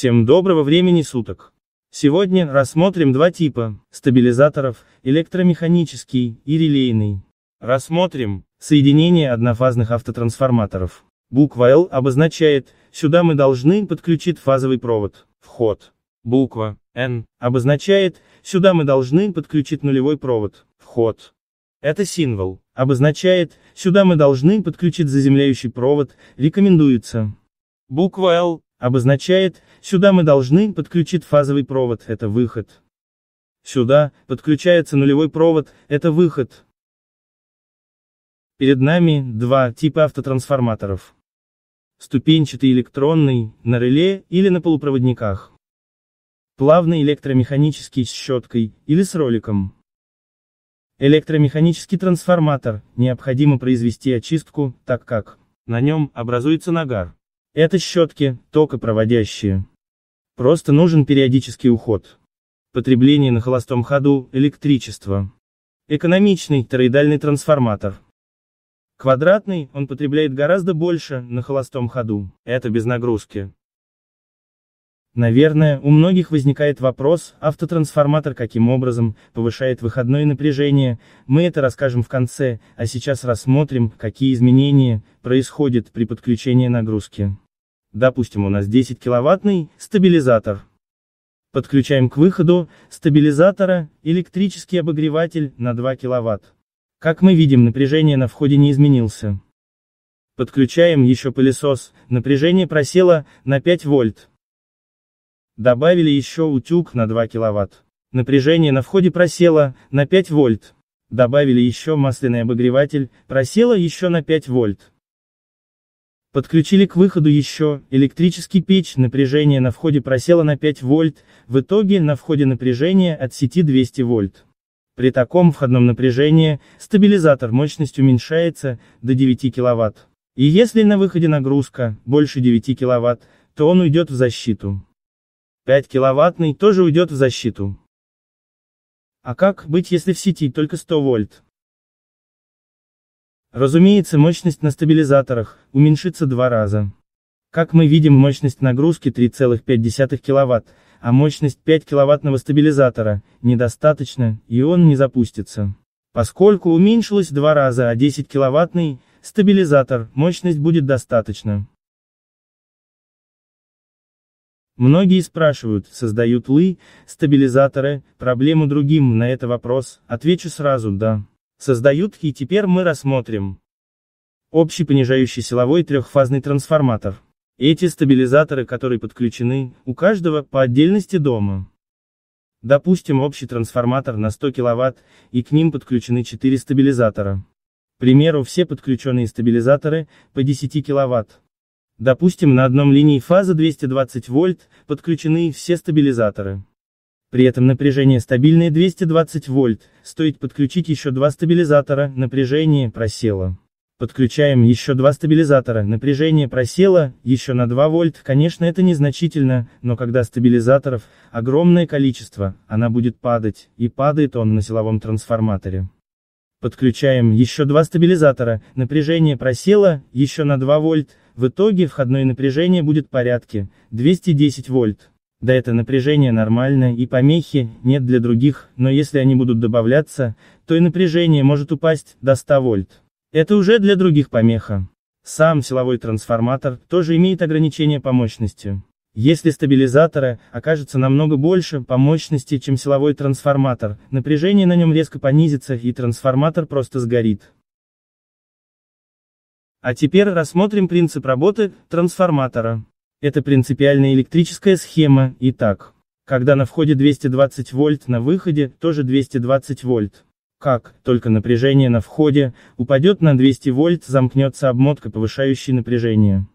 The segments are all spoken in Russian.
Всем доброго времени суток. Сегодня рассмотрим два типа стабилизаторов, электромеханический и релейный. Рассмотрим соединение однофазных автотрансформаторов. Буква L обозначает, сюда мы должны подключить фазовый провод, вход. Буква N обозначает, сюда мы должны подключить нулевой провод, вход. Это символ, обозначает, сюда мы должны подключить заземляющий провод, рекомендуется. Буква L обозначает, сюда мы должны подключить фазовый провод, это выход. Сюда подключается нулевой провод, это выход. Перед нами два типа автотрансформаторов. Ступенчатый электронный, на реле или на полупроводниках. Плавный электромеханический с щеткой или с роликом. Электромеханический трансформатор, необходимо произвести очистку, так как на нем образуется нагар. Это щетки, токопроводящие. Просто нужен периодический уход. Потребление на холостом ходу, электричество. Экономичный, тороидальный трансформатор. Квадратный, он потребляет гораздо больше, на холостом ходу, это без нагрузки. Наверное, у многих возникает вопрос, автотрансформатор каким образом повышает выходное напряжение, мы это расскажем в конце, а сейчас рассмотрим, какие изменения происходят при подключении нагрузки. Допустим, у нас 10 киловаттный стабилизатор. Подключаем к выходу стабилизатора электрический обогреватель на 2 киловатт. Как мы видим, напряжение на входе не изменился. Подключаем еще пылесос, напряжение просело на 5 вольт. Добавили еще утюг на 2 кВт. Напряжение на входе просело, на 5 вольт. Добавили еще масляный обогреватель, просело еще на 5 вольт. Подключили к выходу еще, электрический печь, напряжение на входе просело на 5 вольт, в итоге на входе напряжение от сети 200 вольт. При таком входном напряжении, стабилизатор мощность уменьшается, до 9 кВт. И если на выходе нагрузка, больше 9 кВт, то он уйдет в защиту. 5-киловаттный тоже уйдет в защиту. А как быть, если в сети только 100 вольт? Разумеется, мощность на стабилизаторах уменьшится два раза. Как мы видим, мощность нагрузки 3,5 кВт, а мощность 5 киловаттного стабилизатора недостаточно, и он не запустится. Поскольку уменьшилось два раза, а 10 киловаттный стабилизатор, мощность будет достаточно. Многие спрашивают, создают ли стабилизаторы проблему другим, на это вопрос отвечу сразу да. Создают и теперь мы рассмотрим. Общий понижающий силовой трехфазный трансформатор. Эти стабилизаторы, которые подключены, у каждого по отдельности дома. Допустим общий трансформатор на 100 кВт, и к ним подключены 4 стабилизатора. К примеру, все подключенные стабилизаторы по 10 кВт. Допустим, на одном линии фаза 220 вольт, подключены все стабилизаторы. При этом напряжение стабильное 220 вольт, стоит подключить еще два стабилизатора, напряжение просело. Подключаем еще два стабилизатора, напряжение просело, еще на 2 вольт, конечно это незначительно, но когда стабилизаторов, огромное количество, она будет падать, и падает он на силовом трансформаторе. Подключаем еще два стабилизатора, напряжение просело, еще на 2 вольт, в итоге входное напряжение будет порядке, 210 вольт. Да это напряжение нормально и помехи нет для других, но если они будут добавляться, то и напряжение может упасть до 100 вольт. Это уже для других помеха. Сам силовой трансформатор тоже имеет ограничения по мощности. Если стабилизатора окажется намного больше по мощности, чем силовой трансформатор, напряжение на нем резко понизится и трансформатор просто сгорит. А теперь рассмотрим принцип работы трансформатора. Это принципиальная электрическая схема, итак. Когда на входе 220 вольт, на выходе тоже 220 вольт. Как только напряжение на входе упадет на 200 вольт, замкнется обмотка, повышающая напряжение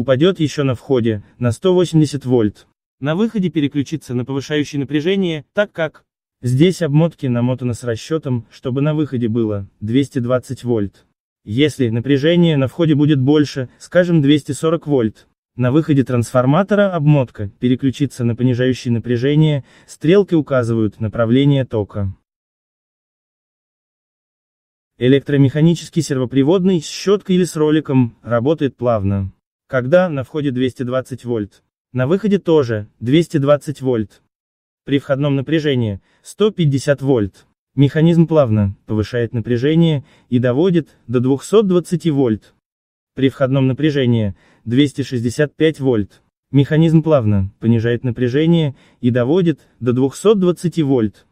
упадет еще на входе, на 180 вольт. На выходе переключиться на повышающее напряжение, так как здесь обмотки намотаны с расчетом, чтобы на выходе было 220 вольт. Если напряжение на входе будет больше, скажем 240 вольт, на выходе трансформатора обмотка переключится на понижающее напряжение, стрелки указывают направление тока. Электромеханический сервоприводный с щеткой или с роликом, работает плавно когда на входе 220 вольт. На выходе тоже 220 вольт. При входном напряжении 150 вольт. Механизм плавно повышает напряжение и доводит до 220 вольт. При входном напряжении 265 вольт. Механизм плавно понижает напряжение и доводит до 220 вольт.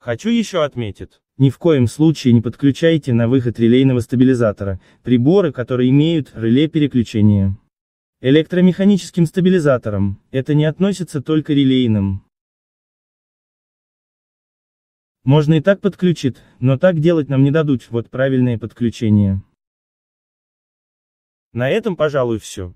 Хочу еще отметить, ни в коем случае не подключайте на выход релейного стабилизатора, приборы, которые имеют реле переключения. Электромеханическим стабилизатором, это не относится только релейным. Можно и так подключить, но так делать нам не дадут, вот правильное подключение. На этом, пожалуй, все.